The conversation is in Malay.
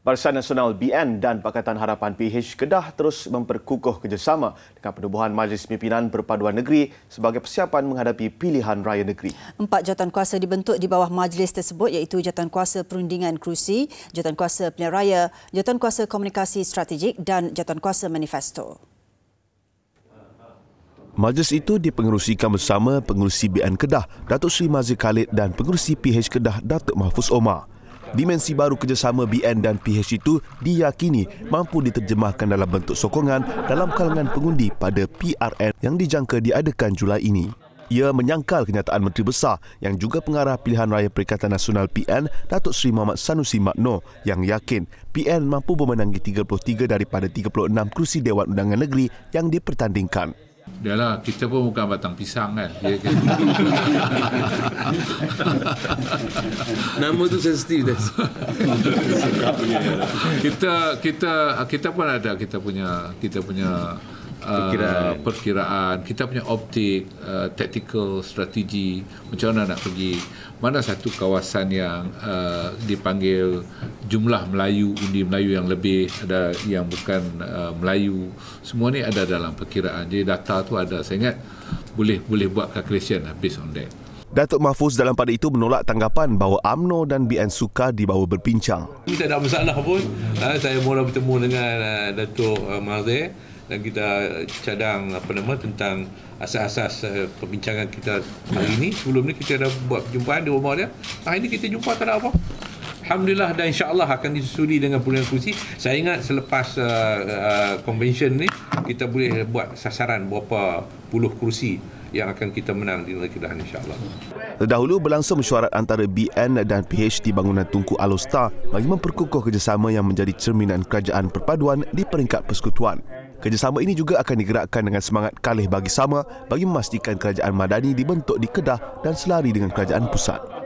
Barisan Nasional BN dan Pakatan Harapan PH Kedah terus memperkukuh kerjasama dengan penubuhan Majlis Pimpinan Perpaduan Negeri sebagai persiapan menghadapi pilihan raya negeri. Empat jawatan kuasa dibentuk di bawah majlis tersebut iaitu jawatan kuasa perundingan kerusi, jawatan kuasa pilihan raya, jawatan kuasa komunikasi strategik dan jawatan kuasa manifesto. Majlis itu dipengerusikan bersama pengerusi BN Kedah, Datuk Sri Mazir Khalid dan pengerusi PH Kedah, Datuk Mahfuz Omar. Dimensi baru kerjasama BN dan PH itu diyakini mampu diterjemahkan dalam bentuk sokongan dalam kalangan pengundi pada PRN yang dijangka diadakan Julai ini. Ia menyangkal kenyataan Menteri Besar yang juga pengarah pilihan raya Perikatan Nasional PN, Datuk Seri Muhammad Sanusi Makno yang yakin PN mampu memenangi 33 daripada 36 kerusi Dewan Undangan Negeri yang dipertandingkan lah kita pun bukan batang pisang kan. Nama tu sensitif dah. kita kita kita pun ada kita punya kita punya uh, perkiraan, uh, perkiraan kita punya optik, uh, tactical strategi, macam mana nak pergi, mana satu kawasan yang uh, dipanggil jumlah Melayu undi Melayu yang lebih ada yang bukan uh, Melayu semua ni ada dalam perkiraan jadi data tu ada saya ingat boleh boleh buat calculation lah based on that Datuk Mahfuz dalam pada itu menolak tanggapan bahawa AMNO dan BN Suka dibawa berbincang. Kita ada masalah pun. Uh, saya mula bertemu dengan uh, Datuk uh, ah, Mahathir dan kita cadang apa nama tentang asas-asas uh, perbincangan kita hari ini sebelum ni kita dah buat perjumpaan di rumah dia hari ini kita jumpa tak ada apa Alhamdulillah dan insyaAllah akan disusuli dengan pulihan kursi. Saya ingat selepas uh, uh, convention ni, kita boleh buat sasaran berapa puluh kursi yang akan kita menang di negeri Kedah insyaAllah. Terdahulu berlangsung mesyuarat antara BN dan PH di bangunan Tungku Alostar bagi memperkukuh kerjasama yang menjadi cerminan kerajaan perpaduan di peringkat persekutuan. Kerjasama ini juga akan digerakkan dengan semangat kalih bagi sama bagi memastikan kerajaan madani dibentuk di Kedah dan selari dengan kerajaan pusat.